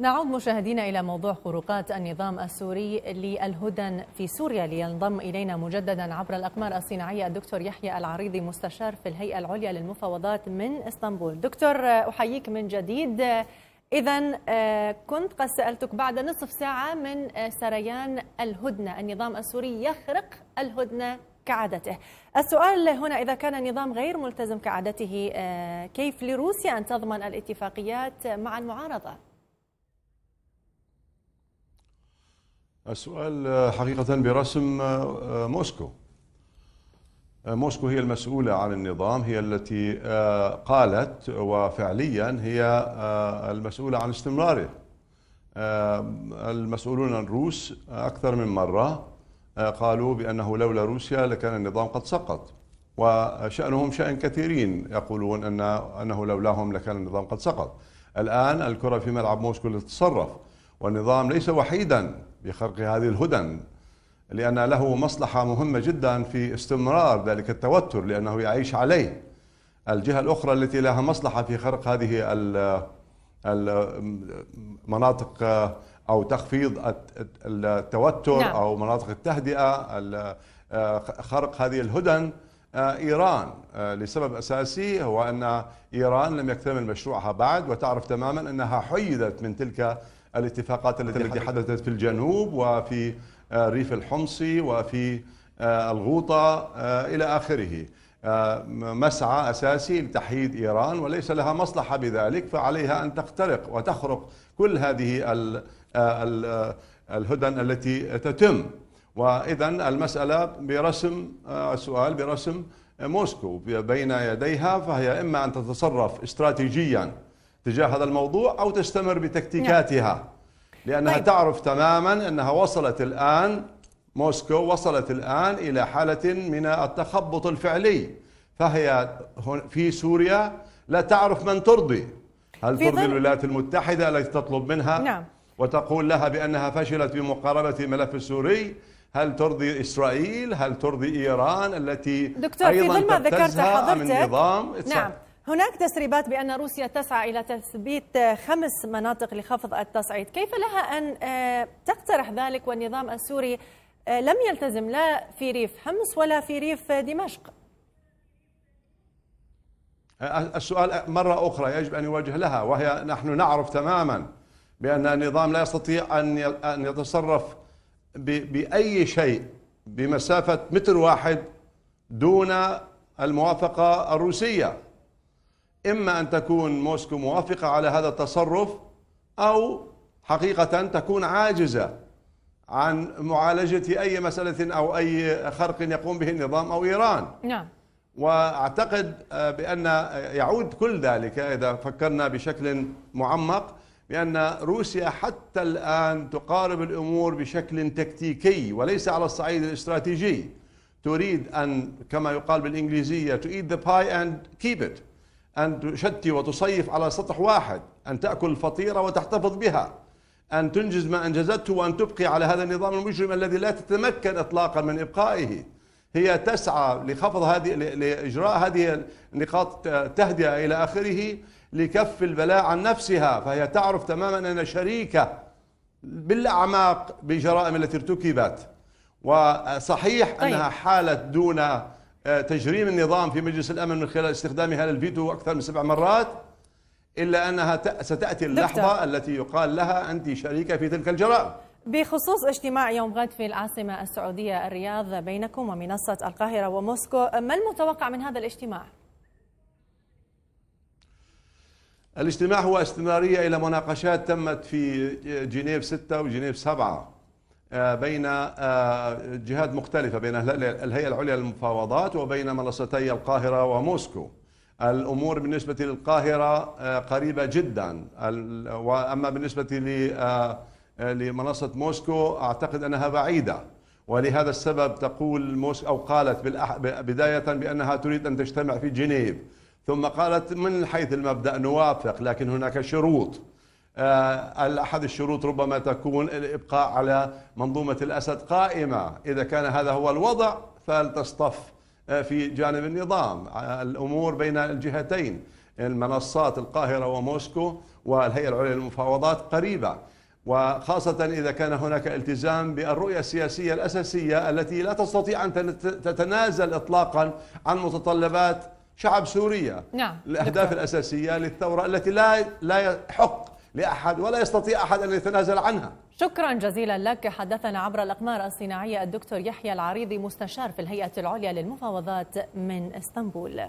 نعود مشاهدينا إلى موضوع خروقات النظام السوري للهدن في سوريا لينضم إلينا مجددا عبر الأقمار الصناعية الدكتور يحيى العريضي مستشار في الهيئة العليا للمفاوضات من اسطنبول دكتور أحييك من جديد إذا آه، كنت قد سألتك بعد نصف ساعة من آه، سريان الهدنة النظام السوري يخرق الهدنة كعادته السؤال هنا إذا كان النظام غير ملتزم كعادته آه، كيف لروسيا أن تضمن الاتفاقيات مع المعارضة؟ السؤال آه، حقيقة برسم آه، آه، موسكو موسكو هي المسؤولة عن النظام هي التي قالت وفعليا هي المسؤولة عن استمراره المسؤولون الروس أكثر من مرة قالوا بأنه لولا روسيا لكان النظام قد سقط وشأنهم شأن كثيرين يقولون أن أنه لولاهم لكان النظام قد سقط الآن الكرة في ملعب موسكو لتتصرف والنظام ليس وحيدا بخرق هذه الهدن لأن له مصلحة مهمة جدا في استمرار ذلك التوتر لأنه يعيش عليه الجهة الأخرى التي لها مصلحة في خرق هذه المناطق أو تخفيض التوتر نعم. أو مناطق التهدئة خرق هذه الهدن آه، إيران آه، لسبب أساسي هو أن إيران لم يكتمل مشروعها بعد وتعرف تماما أنها حيدت من تلك الاتفاقات التي حدثت في الجنوب وفي الريف آه، الحمصي وفي آه، الغوطة آه، إلى آخره مسعى أساسي لتحييد إيران وليس لها مصلحة بذلك فعليها أن تخترق وتخرق كل هذه الهدن التي تتم وإذا المسألة برسم سؤال برسم موسكو بين يديها فهي إما أن تتصرف استراتيجياً تجاه هذا الموضوع أو تستمر بتكتيكاتها نعم. لأنها طيب. تعرف تماما أنها وصلت الآن موسكو وصلت الآن إلى حالة من التخبط الفعلي فهي في سوريا لا تعرف من ترضي هل ترضي الولايات المتحدة التي تطلب منها نعم. وتقول لها بأنها فشلت بمقاربة الملف السوري هل ترضي إسرائيل هل ترضي إيران التي دكتور أيضا في ظل ما ذكرت حضرتك من نظام نعم هناك تسريبات بأن روسيا تسعى إلى تثبيت خمس مناطق لخفض التصعيد كيف لها أن آه، تقترح ذلك والنظام السوري آه، لم يلتزم لا في ريف حمص ولا في ريف دمشق السؤال مرة أخرى يجب أن يوجه لها وهي نحن نعرف تماما بأن النظام لا يستطيع أن يتصرف بأي شيء بمسافة متر واحد دون الموافقة الروسية إما أن تكون موسكو موافقة على هذا التصرف أو حقيقة تكون عاجزة عن معالجة أي مسألة أو أي خرق يقوم به النظام أو إيران نعم وأعتقد آه، بأن يعود كل ذلك إذا فكرنا بشكل معمق بأن روسيا حتى الآن تقارب الأمور بشكل تكتيكي وليس على الصعيد الاستراتيجي تريد أن كما يقال بالإنجليزية to eat the pie and keep it أن تشتي وتصيف على سطح واحد أن تأكل الفطيرة وتحتفظ بها أن تنجز ما أنجزته وأن تبقي على هذا النظام المجرم الذي لا تتمكن إطلاقا من إبقائه هي تسعى لخفض هذه لإجراء هذه النقاط تهدئة إلى آخره لكف البلاء عن نفسها فهي تعرف تماما أن شريكة بالأعماق بجرائم التي ارتكبت وصحيح طيب. أنها حالت دون آه، تجريم النظام في مجلس الامن من خلال استخدامها للفيتو اكثر من سبع مرات الا انها ستاتي اللحظه التي يقال لها انت شريكه في تلك الجرائم بخصوص اجتماع يوم غد في العاصمه السعوديه الرياض بينكم ومنصه القاهره وموسكو آه، ما المتوقع من هذا الاجتماع؟ الاجتماع هو استمراريه الى مناقشات تمت في جنيف 6 وجنيف 7 آه، بين آه، جهات مختلفة بين الهيئة العليا للمفاوضات وبين منصتي القاهرة وموسكو الأمور بالنسبة للقاهرة آه، قريبة جدا وأما بالنسبة لمنصة موسكو أعتقد أنها بعيدة ولهذا السبب تقول موسكو أو قالت بداية بأنها تريد أن تجتمع في جنيف ثم قالت من حيث المبدأ نوافق لكن هناك شروط آه، أحد الشروط ربما تكون الإبقاء على منظومة الأسد قائمة إذا كان هذا هو الوضع فلتصطف آه، في جانب النظام آه، الأمور بين الجهتين المنصات القاهرة وموسكو والهيئة العليا للمفاوضات قريبة وخاصة إذا كان هناك التزام بالرؤية السياسية الأساسية التي لا تستطيع أن تتنازل إطلاقا عن متطلبات شعب سوريا نعم الأهداف دكتور. الأساسية للثورة التي لا لا يحق لأحد ولا يستطيع أحد أن يتنازل عنها شكرا جزيلا لك حدثنا عبر الأقمار الصناعية الدكتور يحيى العريضي مستشار في الهيئة العليا للمفاوضات من اسطنبول